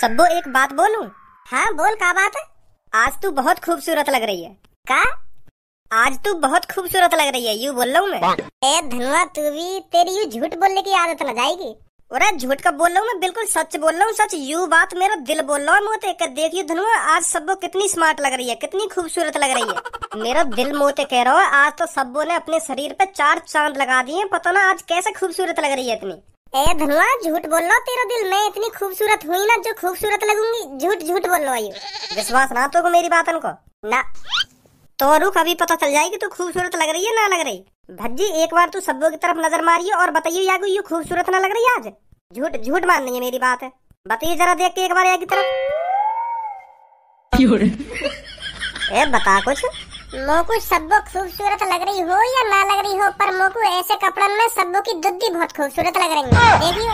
सब्बो एक बात बोलूं? हाँ बोल का बात है आज तू बहुत खूबसूरत लग रही है का आज तू बहुत खूबसूरत लग रही है यू बोल रहा हूँ मैं ए धनवा तू भी तेरी यू झूठ बोलने की आदत न जाएगी अरे झूठ का बोल रहा हूँ मैं बिल्कुल सच बोल रहा हूँ सच यू बात मेरा दिल बोल रहा हूँ मोते कर देखियो धनवा आज सब कितनी स्मार्ट लग रही है कितनी खूबसूरत लग रही है मेरा दिल मोते कह रहा हूँ आज तो सबो ने अपने शरीर पे चार चांद लगा दिए पता ना आज कैसे खूबसूरत लग रही है इतनी ए झूठ बोल लो तेरा दिल मैं इतनी खूबसूरत हुई ना जो खूबसूरत लगूंगी झूठ झूठ बोल लो आयु विश्वास ना तो मेरी बातन को ना तो रुख अभी पता चल जाएगी तू खूबसूरत लग रही है ना लग रही भज्जी एक बार तू सब्बों की तरफ नजर मारियो और बताइए यागू यू खूबसूरत ना लग रही आज झूठ झूठ मान नहीं है मेरी बात बताइए जरा देख के एक बार यागी तरफ ए बता कुछ मोकू सबको खूबसूरत लग रही हो या ना लग रही हो पर मोकू ऐसे कपड़न में सबको की दुद्धी बहुत खूबसूरत लग रही है देखियो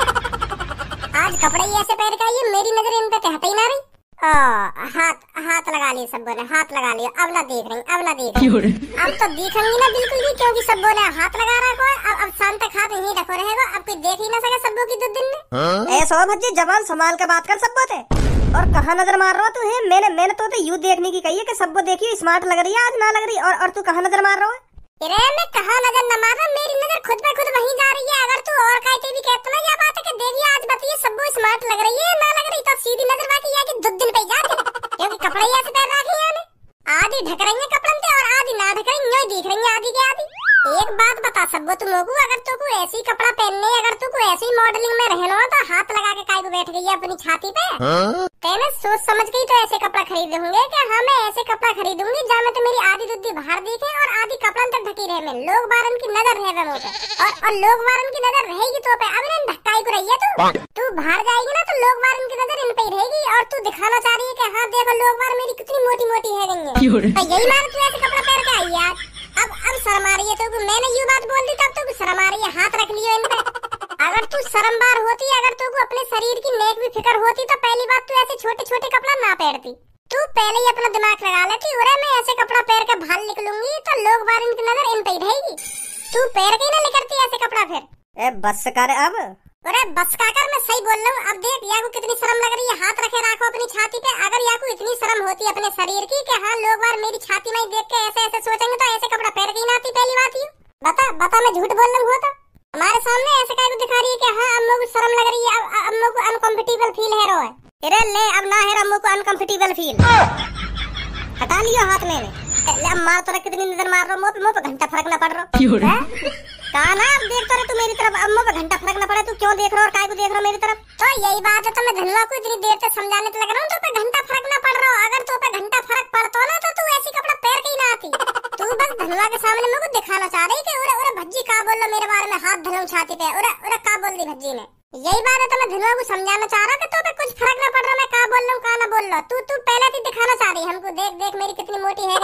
आज कपड़े ही ऐसे पहन का ये मेरी नजर इन पे कहते ही ना रही ओ हाथ हाथ लगा लिए सब बोले हाथ लगा लिए अब ना देख रही अब ना देख रही अब तो दिखेंगी ना बिल्कुल भी क्योंकि सब बोले हाथ लगा रहा है अब अब शाम तक हाथ यही रखो रहेगा अब कोई देख ही ना सके सबो की दुद्दी में हाँ? ऐसा सोमत जवान संभाल के बात कर सब बोते और कहा नजर मार रहा हो तू है मैंने मैंने तो, तो यू देखने की कही है कि सबको देखियो स्मार्ट लग रही है आज ना लग रही और और तू कहा नजर मार रहा है अरे मैं कहा नजर न मार रहा मेरी नजर खुद पे खुद वहीं जा रही है अगर तू और कहते तो भी कहते तो ना यह बात है कि देखिए आज बताइए सबको स्मार्ट लग रही है ना लग रही तो सीधी नजर बाकी है कि दो दिन पे जा क्योंकि कपड़े ऐसे पहन रखे हैं आधी ढक रही है कपड़े और आधी ना ढक रही दिख रही है आधी के आधी एक बात बता सको तुम लोग अगर तू को ऐसी कपड़ा पहनने अगर तू को ऐसी मॉडलिंग में रहना तो हाथ लगा के काय को बैठ गई है अपनी छाती पे हाँ? तेने तो सोच समझ गई तो ऐसे कपड़ा खरीद होंगे कि हाँ मैं ऐसे कपड़ा खरीदूंगी जहाँ मैं तो मेरी आधी दुद्धी बाहर दिखे और आधी कपड़ा अंदर ढकी रहे मैं लोग बार उनकी नजर रहे मुझे और, और लोग बार उनकी नजर रहेगी तो पे अब धक्का को तो रही है तू हाँ। तू बाहर जाएगी ना तो लोग बार उनकी नजर इन पे रहेगी और तू दिखाना चाह रही है की हाँ देखो लोग बार मेरी कितनी मोटी मोटी है तो यही मार तू ऐसे कपड़ा पहन के आई यार अब अब शर्म आ रही है तो मैंने ये बात बोल दी तब तो शर्म आ रही है हाथ रख लियो इनका अगर तू शर्मबार होती अगर तू को अपने शरीर की नेक भी फिक्र होती तो पहली बात तू ऐसे छोटे छोटे कपड़ा ना पहनती तू पहले ही अपना दिमाग लगा लेती अरे मैं ऐसे कपड़ा पहन के भाल निकलूंगी तो लोग बार इनकी नजर इन पे ही रहेगी तू पहन के ना निकलती ऐसे कपड़ा फिर ए बस कर अब अरे बस का कर मैं सही बोल रहा हूँ अब देख याकू कितनी शर्म लग रही है हाथ रखे राखो अपनी छाती पे अगर याकू इतनी शर्म होती अपने शरीर की कि हाँ लोग बार मेरी छाती में देख के ऐसे ऐसे सोचेंगे तो ऐसे कपड़ा पहन के ही नाती पहली बात ही बता बता मैं झूठ बोल रहा हूँ तो हमारे सामने ऐसे काय को दिखा रही है की हाँ अम्मो को शर्म लग रही है अब हम को अनकम्फर्टेबल फील है रो है तेरे ले अब ना है अम्मो को अनकम्फर्टेबल फील हटा लियो हाथ में मार तो कितनी नजर मार रहा हूँ घंटा फर्क ना पड़ रहा कहा ना अब देख तो रहे तू तो मेरी तरफ अब मुझे घंटा फर्क ना पड़े तू क्यों देख रहा और काय को देख रहा मेरी तरफ तो यही बात है तो मैं धनवा को इतनी देर से समझाने तो लग रहा हूँ तो घंटा फर्क ना पड़ रहा अगर तो पे घंटा फर्क पड़ता ना तो तू ऐसी कपड़ा पहन के ना आती तू बस धनवा के सामने मुझे दिखाना चाह रही कि भज्जी का बोल लो मेरे बारे में हाथ धनम छाती पे ओरे ओरे का बोल दी भज्जी ने यही बात है तो मैं धनुआ को समझाना चाह रहा कि तो कुछ फर्क ना पड़ रहा मैं कहा बोल रहा हूँ कहा ना बोल रहा तू तू पहले ही दिखाना चाह रही हमको देख देख मेरी कितनी मोटी है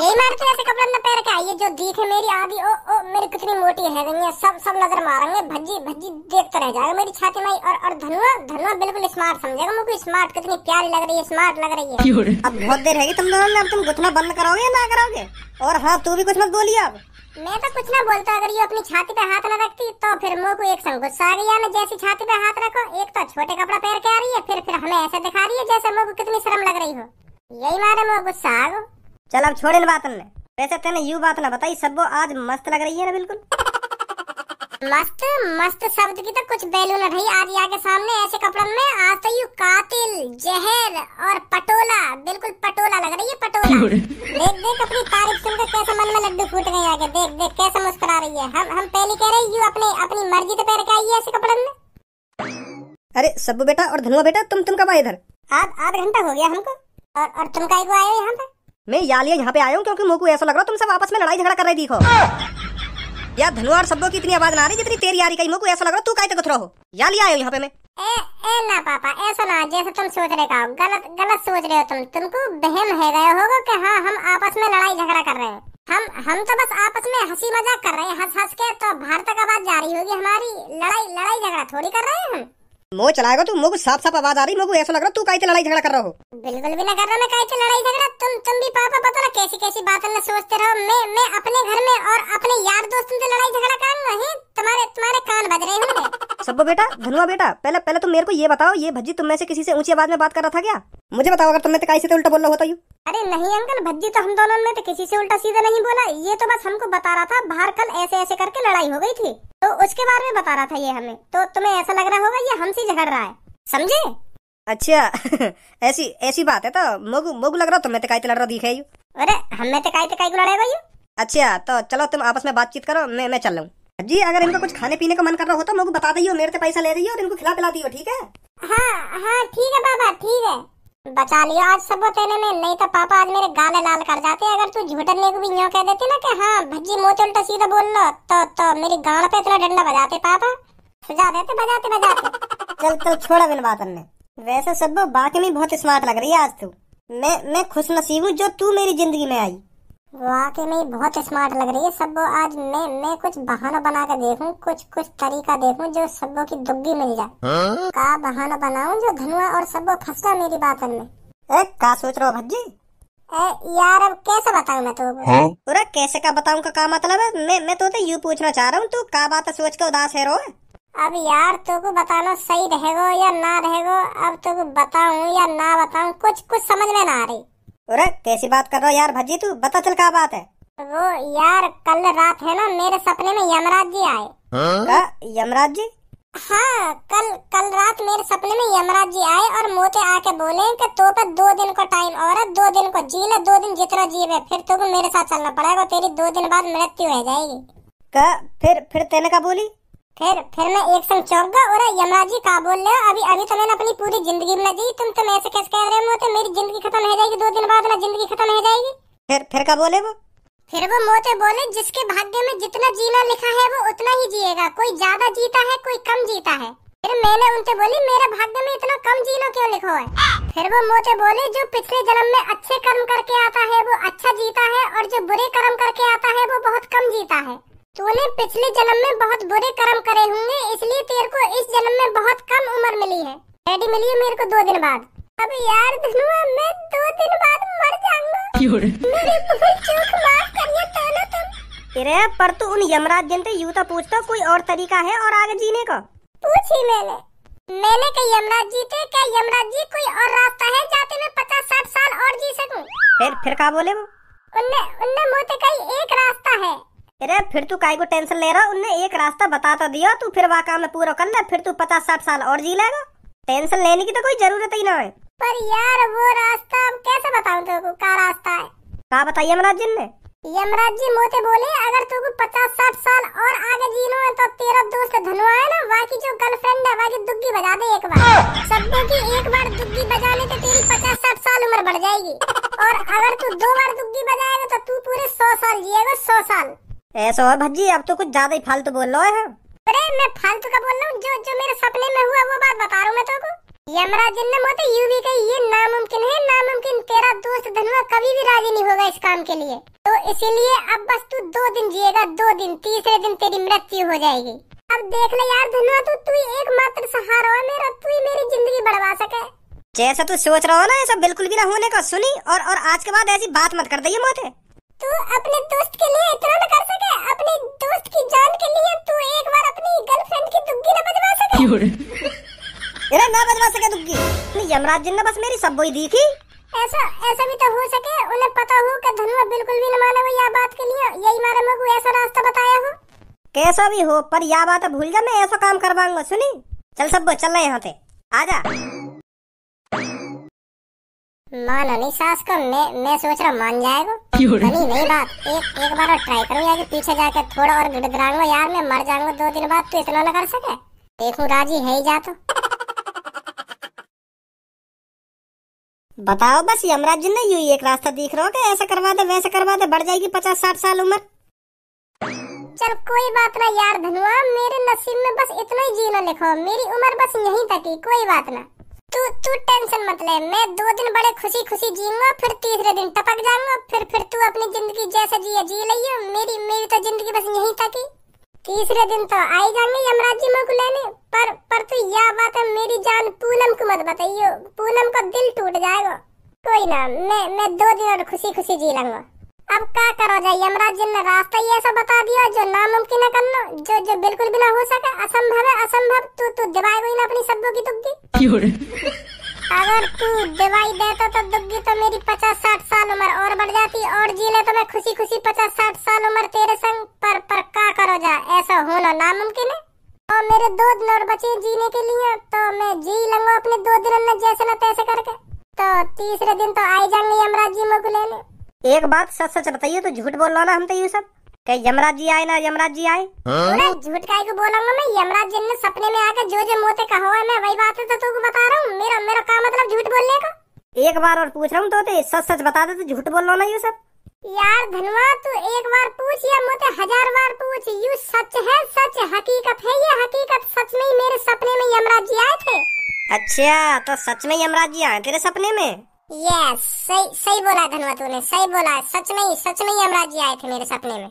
यही मार के तो ऐसे कपड़े में पैर के आई जो दीख है मेरी आधी ओ ओ मेरी कितनी मोटी है सब सब नजर मारेंगे भज्जी भज्जी देखते रह जाएगा मेरी छाती में और और धनुआ धनुआ बिल्कुल स्मार्ट समझेगा मुझे स्मार्ट कितनी प्यारी लग रही है स्मार्ट लग रही है अब बहुत देर है तुम दोनों ने अब तुम घुटना बंद कराओगे ना कराओगे और हाँ तू भी कुछ मत बोलिए अब मैं तो कुछ ना बोलता अगर ये अपनी छाती पे हाथ ना रखती तो फिर मुंह को एक संग गुस्सा आ गया मैं जैसी छाती पे हाथ रखो एक तो छोटे कपड़ा पहन के आ रही है फिर फिर हमें ऐसे दिखा रही है जैसे मुंह को कितनी शर्म लग रही हो यही मारे मुंह गुस्सा आ गो चल अब छोड़े ना बात वैसे तेने यू बात ना बताई सब आज मस्त लग रही है ना बिल्कुल मस्त मस्त शब्द की तो कुछ बैलून न आज यहाँ के सामने ऐसे कपड़ों में आज तो यू कातिल जहर और पटोला बिल्कुल पटोला लग रही है पटोला देख देख अपनी तारीफ सुनकर कैसे मन में लड्डू फूट गए आगे देख देख कैसे मुस्कुरा रही है हम हम पहले कह रहे हैं यू अपने अपनी मर्जी तो पहन के आई है ऐसे कपड़ों में अरे सब बेटा और धनुआ बेटा तुम तुम कब आए इधर आध आध घंटा हो गया हमको और और तुम का आए हो यहाँ पे मैं यालिया यहाँ पे आया हूँ क्योंकि मोकू ऐसा लग रहा हूँ तुम सब आपस में लड़ाई झगड़ा कर रहे दिखो यार धनुआर शब्दों की इतनी आवाज ना रही जितनी तेरी यारी रही कहीं मुझको ऐसा लग रहा तू काहे कथरा हो या लिया आयो यहाँ पे मैं ए ए ना पापा ऐसा ना जैसे तुम सोच रहे हो गलत गलत सोच रहे हो तुम तुमको बहम है गए होगा कि हाँ हम आपस में लड़ाई झगड़ा कर रहे हैं हम हम तो बस आपस में हंसी मजाक कर रहे हैं हंस हंस के तो भारत का बात जारी होगी हमारी लड़ाई लड़ाई झगड़ा थोड़ी कर रहे हैं हम मो चलाएगा तू तो मुझे साफ साफ आवाज आ रही मुझे ऐसा लग रहा तू कहीं लड़ाई झगड़ा कर रहा हो बिल्कुल भी ना कर रहा मैं कहीं लड़ाई झगड़ा तुम तुम भी पापा पता ना कैसी कैसी बात ना सोचते रहो मैं मैं अपने घर में और अपने यार दोस्तों से लड़ाई झगड़ा कर रहा हूँ तुम्हारे तुम्हारे कान बज रहे हैं सब बेटा धनुआ बेटा पहले पहले तुम मेरे को ये बताओ ये भज्जी तुम में से किसी से ऊंची आवाज में बात कर रहा था क्या मुझे बताओ अगर तुमने तो कैसे तो उल्टा बोल रहा होता यू अरे नहीं अंकल भज्जी तो हम दोनों में तो किसी से उल्टा सीधा नहीं बोला ये तो बस हमको बता रहा था बाहर कल ऐसे ऐसे करके लड़ाई हो गई थी तो उसके बारे में बता रहा था ये हमें तो तुम्हें ऐसा लग रहा होगा ये हमसे झगड़ रहा है समझे अच्छा ऐसी ऐसी बात है तो मोग मोग लग रहा तुम्हें तकाई तो लड़ रहा दिखे यू अरे हमें तकाई तकाई को लड़ाएगा यू अच्छा तो चलो तुम आपस में बातचीत करो मैं मैं चल रहा हूँ जी अगर इनको कुछ खाने पीने का मन कर रहा हो तो मोग बता दियो मेरे से तो पैसा ले रही हो और इनको खिला पिला दियो ठीक है हाँ हाँ ठीक है बाबा ठीक है बचा लियो आज सब तेने में नहीं तो पापा आज मेरे गाले लाल कर जाते अगर तू झूठने को भी यो कह देते ना कि हाँ भज्जी मोच उल्टा सीधा बोल लो तो तो मेरी गाल पे इतना डंडा बजाते पापा सजा देते बजाते बजाते चल तो छोड़ा बिन बातन ने वैसे सब बाकी में बहुत स्मार्ट लग रही है आज तू मैं मैं खुश नसीब हूँ जो तू मेरी जिंदगी में आई वाकई में बहुत स्मार्ट लग रही है सबो आज मैं मैं कुछ बहाना बना के देखूं कुछ कुछ तरीका देखूं जो सबो की दुग्गी मिल जाए हाँ? का बहाना बनाऊं जो धनुआ और सबो फंसा मेरी बात में ए, का सोच रहा भज्जी ए, यार अब कैसे बताऊं मैं तो पूरा हाँ? कैसे का बताऊं का, का मतलब है मैं मैं तो, यू पूछना चाह रहा हूँ तू का बात सोच के उदास है रो अब यार तुमको बताना सही रहेगा या ना रहेगा अब तुमको बताऊं या ना बताऊं कुछ कुछ समझ में ना आ रही अरे कैसी बात कर रहा हो यार भज्जी तू बता चल क्या बात है वो यार कल रात है ना मेरे सपने में यमराज जी आए हाँ? यमराज जी हाँ कल कल रात मेरे सपने में यमराज जी आए और मोते आके बोले कि तो पर तो दो दिन को टाइम और है दो दिन को जी ले दो दिन जितना जीवे फिर तो मेरे साथ चलना पड़ेगा तेरी दो दिन बाद मृत्यु हो जाएगी का फिर फिर तेने का बोली फिर फिर मैं एक संग चौंक गया और यमराज जी कहा बोल रहे अभी अभी तो मैंने अपनी पूरी जिंदगी बना दी तुम तुम तो ऐसे कैसे कह रहे हो तो मेरी जिंदगी खत्म हो जाएगी दो दिन बाद ना जिंदगी खत्म हो जाएगी फिर फिर क्या बोले वो फिर वो मोते बोले जिसके भाग्य में जितना जीना लिखा है वो उतना ही जिएगा कोई ज्यादा जीता है कोई कम जीता है फिर मैंने उनसे बोली मेरे भाग्य में इतना कम जीना क्यों लिखो है फिर वो मोते बोले जो पिछले जन्म में अच्छे कर्म करके आता है वो अच्छा जीता है और जो बुरे कर्म करके आता है वो बहुत कम जीता है तूने पिछले जन्म में बहुत बुरे कर्म करे होंगे इसलिए तेरे को इस जन्म में बहुत कम उम्र मिली है डैडी मिली है मेरे को दो दिन बाद अब यार धनुआ मैं दो दिन बाद मर जाऊंगा पर तू उन यमराज जन ऐसी यूं तो पूछता कोई और तरीका है और आगे जीने का पूछी मैंने मैंने कहा यमराज जी थे क्या यमराज जी कोई और रास्ता है जाते मैं पचास साठ साल और जी सकूं फिर फिर क्या बोले वो उनने उनने मुझे कही एक रास्ता है अरे फिर तू काई को टेंशन ले रहा उनने एक रास्ता बता तो दिया तू फिर वाका में पूरा कर ले फिर तू पचास साठ साल और जी लेगा टेंशन लेने की तो कोई जरूरत ही ना है पर यार वो रास्ता अब कैसे बताऊं तेरे को क्या रास्ता है कहा बताइए यमराज जी ने यमराज जी मोते बोले अगर तुमको पचास साठ साल और आगे जीना है तो तेरा दोस्त धनुआ है ना बाकी जो गर्लफ्रेंड है बाकी दुग्गी बजा दे एक बार सबको की एक बार दुग्गी बजाने से तेरी पचास साठ साल उम्र बढ़ जाएगी और अगर तू दो बार दुग्गी बजाएगा तो तू पूरे सौ साल जिएगा सौ साल ऐसा और भज्जी अब तो कुछ ज्यादा ही फालतू बोल रहा है अरे मैं फालतू का बोल रहा हूँ जो जो मेरे सपने में हुआ वो बात बता रहा हूँ मैं तो यमराज ने मोते यूवी का ये नामुमकिन है नामुमकिन तेरा दोस्त धनवा कभी भी राजी नहीं होगा इस काम के लिए तो इसीलिए अब बस तू दो दिन जिएगा दो दिन तीसरे दिन तेरी मृत्यु हो जाएगी अब देख ले यार धनवा तू तू एक मात्र सहारा है मेरा तू ही मेरी जिंदगी बढ़वा सके जैसा तू सोच रहा हो ना ऐसा बिल्कुल भी ना होने का सुनी और और आज के बाद ऐसी बात मत कर दे ये मोते तू अपने मैं बदला सके दुखी यमराज ने बस मेरी सब वही देखी ऐसा ऐसा भी तो हो सके उन्हें पता हो कि बिल्कुल भी न माने वो बात के लिए यही मारे मैं ऐसा रास्ता बताया हूँ कैसा भी हो पर यह बात भूल जा मैं ऐसा काम करवाऊंगा सुनी चल सब चल रहे यहाँ से जा मानो नहीं सास को मैं मैं सोच रहा मान जाएगा नहीं नहीं बात एक एक बार ट्राई करूँ यार पीछे जाकर थोड़ा और गिड़गिड़ाऊंगा यार मैं मर जाऊंगा दो दिन बाद तू तो इतना ना कर सके देखो राजी है ही जा तो बताओ बस यमराज जी ने यू एक रास्ता दिख रहा हो कि ऐसा करवा दे वैसा करवा दे बढ़ जाएगी पचास साठ साल उम्र चल कोई बात ना यार धनुआ मेरे नसीब में बस इतना ही जीना लिखो मेरी उम्र बस यहीं तक ही कोई बात ना तू तू टेंशन मत ले मैं दो दिन बड़े खुशी खुशी जीऊंगा फिर तीसरे दिन टपक जाऊंगा फिर फिर तू अपनी जिंदगी जैसा जिए जी लियो मेरी मेरी तो जिंदगी बस यहीं तक ही तीसरे दिन तो आई जाएंगे यमराज जी मुझको लेने पर पर तो यह बात है मेरी जान पूनम को मत बताइयो पूनम का दिल टूट जाएगा कोई ना मैं मैं दो दिन और खुशी खुशी जी लूंगा अब क्या करो जाए यमराज जी ने रास्ता ही ऐसा बता दिया जो नामुमकिन कर लो जो जो बिल्कुल भी ना हो सके असंभव है असंभव तू तू दिवाएगा ही ना अपनी सब्बों की तुक्की अगर तू दवाई देता तो दुग्गी तो मेरी पचास साठ साल उम्र और बढ़ जाती और जी ले तो मैं खुशी खुशी पचास साठ साल उम्र तेरे संग पर पर का करो जा ऐसा होना नामुमकिन है और मेरे दो दिन और बचे जीने के लिए तो मैं जी लूंगा अपने दो दिन में जैसे ना तैसे करके तो तीसरे दिन तो आई जाएंगे यमराज जी मुगले एक बात सच सच बताइए तो झूठ बोल रहा ना हम तो ये सब कहीं यमराज जी आए ना यमराज जी आए हाँ? झूठ का को बोला बोलूंगा मैं यमराज जी ने सपने में आकर जो जो मोते कहा हुआ है मैं वही बात है तो तुमको बता रहा हूँ मेरा मेरा क्या मतलब झूठ बोलने का एक बार और पूछ रहा हूँ तो सच सच बता दे तो झूठ बोल रहा ना यू सब यार धनवा तू एक बार पूछ या मुझे हजार बार पूछ यू सच है सच हकीकत है ये हकीकत सच में ही मेरे सपने में यमराज जी आए थे अच्छा तो सच में यमराज जी आए तेरे सपने में यस सही सही बोला धनवा तूने सही बोला सच में ही सच में यमराज जी आए थे मेरे सपने में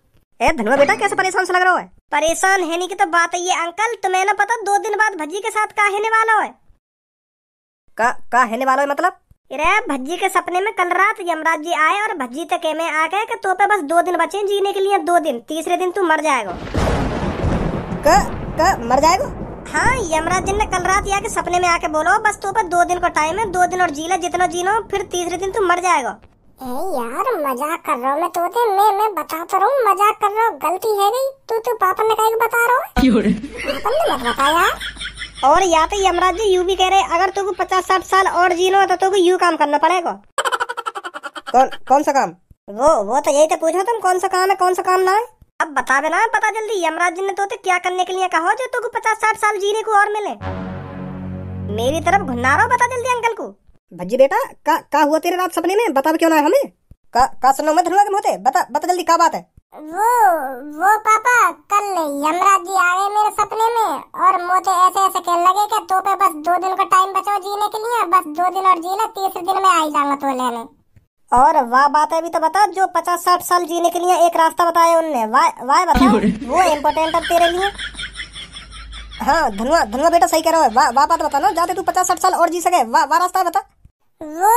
धनवा बेटा कैसे परेशान से लग रहा है परेशान है नहीं की तो बात है ये अंकल तुम्हें ना पता दो दिन बाद भज्जी के साथ का हेने वाला है का का हेने वाला है मतलब अरे भज्जी के सपने में कल रात यमराज जी आए और भज्जी तक में आ गए कि तो पे बस दो दिन बचे जीने के लिए दो दिन तीसरे दिन तू मर जाएगा का, का मर जाएगा हाँ यमराज जी ने कल रात आके सपने में आके बोलो बस तो पे दो दिन का टाइम है दो दिन और जीला जितना जीना फिर तीसरे दिन तू मर जाएगा यार मजाक कर रहा हूँ मैं तोते मैं मैं बताता रहा हूँ मजाक कर रहा हूँ गलती है नहीं तू तो पापा ने कहा बता रहा हूँ पापा ने तो मत बताया और या तो यमराज जी यू भी कह रहे अगर तुमको पचास साठ साल और जीना तो तुमको यू काम करना पड़ेगा कौन कौन सा काम वो वो तो यही तो पूछा तुम कौन सा काम है कौन सा काम ना है अब बता देना पता जल्दी यमराज जी ने तो क्या करने के लिए कहा जो तुमको पचास साठ साल जीने को और मिले मेरी तरफ घुन्ना रहा बता जल्दी अंकल को भज्जी बेटा का का हुआ तेरे रात सपने में बता क्यों ना हमें का का सुनो मैं धनुआ के बता बता जल्दी का बात है वो वो पापा कल यमराज जी आ गए मेरे सपने में और मोते ऐसे ऐसे कहने लगे कि तो पे बस दो दिन का टाइम बचाओ जीने के लिए बस दो दिन और जीना तीसरे दिन में आई जाऊंगा तो लेने और वाह बात है भी तो बता जो पचास साठ साल जीने के लिए एक रास्ता बताया उनने वाह वाह बता वो इम्पोर्टेंट है तेरे लिए हाँ धनवा धनवा बेटा सही कह रहा है वाह वाह बात बता ना जाते तू पचास साठ साल और जी सके वाह वाह रास्ता बता वो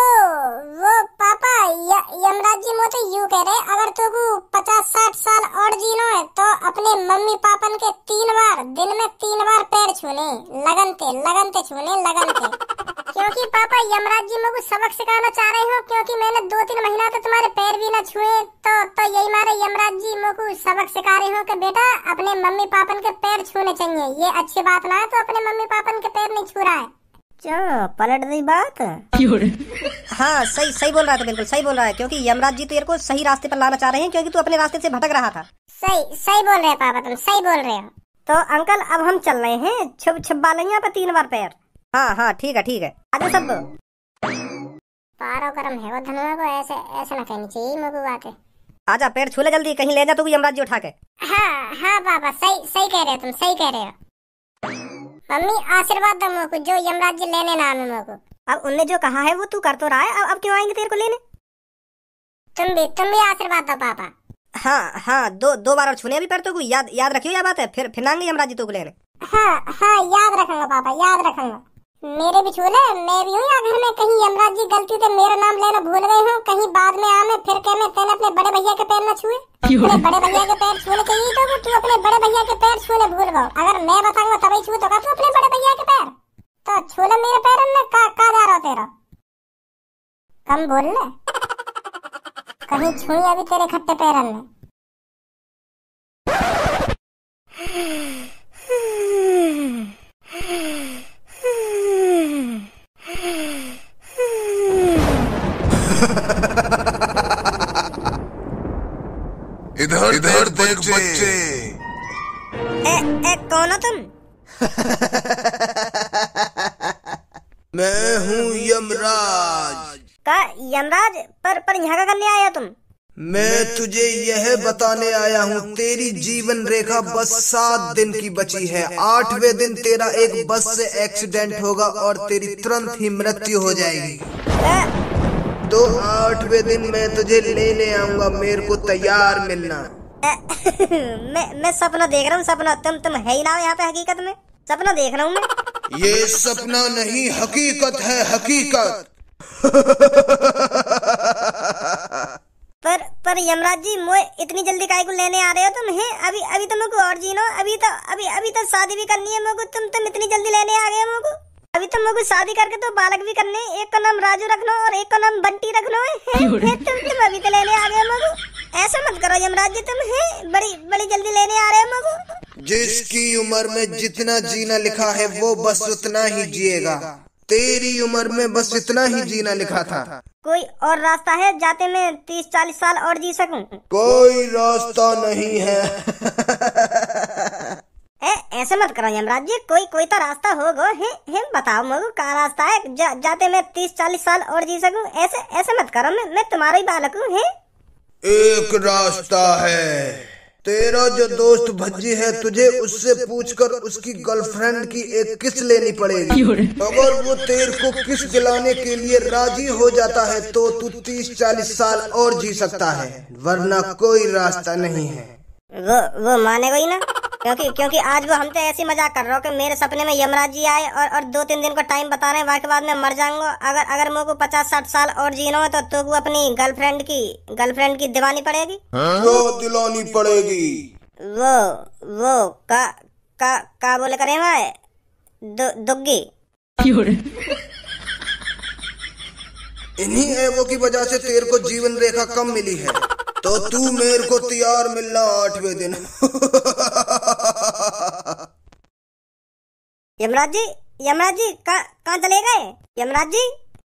वो पापा यमराज जी मोते यू कह रहे अगर तो पचास साठ साल और जीनो है तो अपने मम्मी पापन के तीन बार दिन में तीन बार पैर छूने लगनते लगनते छूने लगनते क्योंकि पापा यमराज जी मुझे सबक सिखाना चाह रहे हो क्योंकि मैंने दो तीन महीना तो तुम्हारे पैर भी ना छुए तो तो यही मारे यमराज जी मुझे सबक सिखा रहे हो कि बेटा अपने मम्मी पापन के पैर छूने चाहिए ये अच्छी बात ना है तो अपने मम्मी पापन के पैर नहीं छू रहा है क्या अच्छा, पलट दी बात हाँ सही सही बोल रहा था बिल्कुल सही बोल रहा है क्योंकि यमराज जी तो तेरे को सही रास्ते पर लाना चाह रहे हैं क्योंकि तू अपने रास्ते से भटक रहा था सही सही बोल रहे हैं पापा तुम सही बोल रहे हो तो अंकल अब हम चल रहे हैं छुप छुपा लेंगे पे तीन बार पैर हाँ हाँ ठीक है ठीक है आजा सब पारो करम है वो धनुआ को ऐसे ऐसे ना कहनी चाहिए मुगु आके आजा पैर छूले जल्दी कहीं ले जा तू यमराज जी उठा के हाँ हाँ पापा सही सही कह रहे हो तुम सही कह रहे हो मम्मी आशीर्वाद दो मोको जो यमराज जी लेने ना आवे मोको अब उनने जो कहा है वो तू कर तो रहा है अब अब क्यों आएंगे तेरे को लेने तुम भी तुम भी आशीर्वाद दो पापा हाँ हाँ दो दो बार और छूने भी पड़ते याद याद रखियो यह या बात है फिर फिर आएंगे यमराज जी तो को लेने हाँ हाँ याद रखूंगा पापा याद रखूंगा मेरे बिछोले मैं भी हूँ घर में कहीं यमराज जी गलती से मेरा नाम लेना भूल गए हो कहीं बाद में आमे फिर के कहने तेने अपने बड़े भैया के पैर न छुए अपने बड़े भैया के पैर छूने चाहिए तो तू अपने बड़े भैया के पैर छूने भूल गो अगर मैं बताऊंगा तभी छू तो तू अपने बड़े भैया के पैर तो छूले मेरे पैर में का का जा रहा तेरा कम बोल ले कहीं छुई अभी तेरे खट्टे पैर में बच्चे, बच्चे। ए, ए, कौन हो तुम मैं हूँ यमराज का यमराज पर पर यहाँ का करने आया तुम मैं तुझे यह बताने आया हूँ तेरी जीवन रेखा बस सात दिन की बची है आठवें दिन तेरा एक बस से एक्सीडेंट होगा और तेरी तुरंत ही मृत्यु हो जाएगी तो आठवें दिन मैं तुझे लेने आऊंगा मेरे को तैयार मिलना मैं मैं सपना देख रहा हूँ सपना तुम तुम है ही ना यहाँ पे हकीकत में सपना देख रहा हूँ मैं ये सपना नहीं हकीकत है हकीकत पर पर यमराज जी मुझे इतनी जल्दी काय को लेने आ रहे हो तुम है अभी अभी तो मुझको और जीनो अभी तो अभी अभी तो शादी भी करनी है मुझको तुम तुम इतनी जल्दी लेने आ गए मुझको अभी तो मुझको शादी करके तो बालक भी करने एक का नाम राजू रखना और एक का नाम बंटी रखना है, है, तुम तुम अभी तो लेने आ गए हो ऐसा मत करो यमराज जी तुम है बड़ी बड़ी जल्दी लेने आ रहे हो मगो जिसकी उम्र में जितना जीना लिखा है वो बस उतना ही जिएगा तेरी उम्र में बस इतना ही जीना लिखा था कोई और रास्ता है जाते में तीस चालीस साल और जी सकूं? कोई रास्ता नहीं है ऐसे मत करो यमराज जी कोई कोई तो रास्ता होगा हे, बताओ मगो का रास्ता है जा, जाते मैं तीस चालीस साल और जी सकूं ऐसे ऐसे मत करो मैं मैं तुम्हारा ही बालक हूँ एक रास्ता है तेरा जो दोस्त भज्जी है तुझे उससे पूछकर उसकी गर्लफ्रेंड की एक किस लेनी पड़ेगी अगर वो तेरे को किस दिलाने के लिए राजी हो जाता है तो तू तीस चालीस साल और जी सकता है वरना कोई रास्ता नहीं है वो वो मानेगा ही ना क्योंकि क्योंकि आज वो हम तो ऐसी मजाक कर रहा हो कि मेरे सपने में यमराज जी आए और और दो तीन दिन का टाइम बता रहे हैं वहाँ के बाद में मर जाऊंगा अगर अगर मुझे पचास साठ साल और जीना हो तो तू तो अपनी गर्लफ्रेंड की गर्लफ्रेंड की दिवानी पड़ेगी हाँ? वो दिलानी पड़ेगी वो वो का का का बोले करे मैं दुग्गी इन्हीं एवो की वजह से तेरे को जीवन रेखा कम मिली है तो तू मेरे को तैयार मिलना आठवें दिन यमराज जी यमराज जी कहाँ चले गए यमराज जी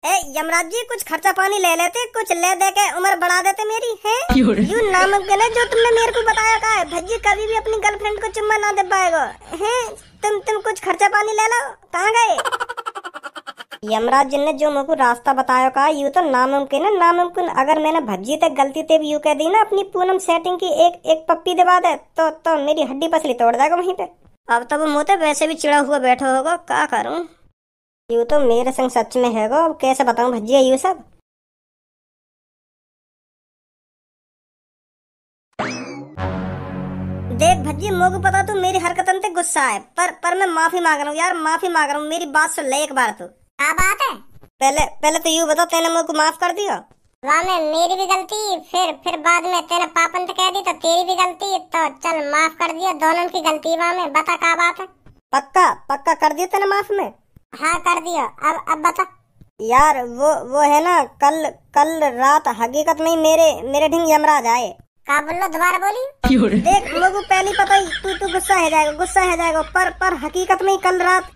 ए यमराज जी कुछ खर्चा पानी ले लेते कुछ ले दे के उम्र बढ़ा देते मेरी है यू नामुमकिन है जो तुमने मेरे को बताया का है भज्जी कभी भी अपनी गर्लफ्रेंड को चुम्मा ना दे पाएगा है तुम तुम कुछ खर्चा पानी ले लो कहाँ गए यमराज जी ने जो मुझको रास्ता बताया का यू तो नामुमकिन है नामुमकिन अगर मैंने भज्जी तक गलती थे भी यू कह दी ना अपनी पूनम सेटिंग की एक एक पप्पी दबा दे तो तो मेरी हड्डी पसली तोड़ देगा वहीं पे अब तो मुँह तो वैसे भी चिड़ा हुआ बैठा होगा क्या करूँ यू तो मेरे संग सच में है अब कैसे बताऊँ भजिया यू सब देख भज्जी मोग पता तू मेरी हरकतन ते गुस्सा है पर पर मैं माफी मांग रहा हूँ यार माफी मांग रहा हूँ मेरी बात सुन ले एक बार तू क्या बात है पहले पहले तो यू बता तेने मुझको माफ कर दिया वाह मेरी भी गलती फिर फिर बाद में तेरे पापन तो कह दी तो तेरी भी गलती तो चल माफ कर दिया दोनों की गलती वामे बता क्या बात है पक्का पक्का कर दिया तेने माफ में हाँ कर दिया अब अब बता यार वो वो है ना कल कल रात हकीकत में मेरे मेरे ढिंग यमराज आए का बोलो दोबारा बोली देख लोगो पहली पता ही तू तू गुस्सा है जाएगा गुस्सा है जाएगा पर पर हकीकत में कल रात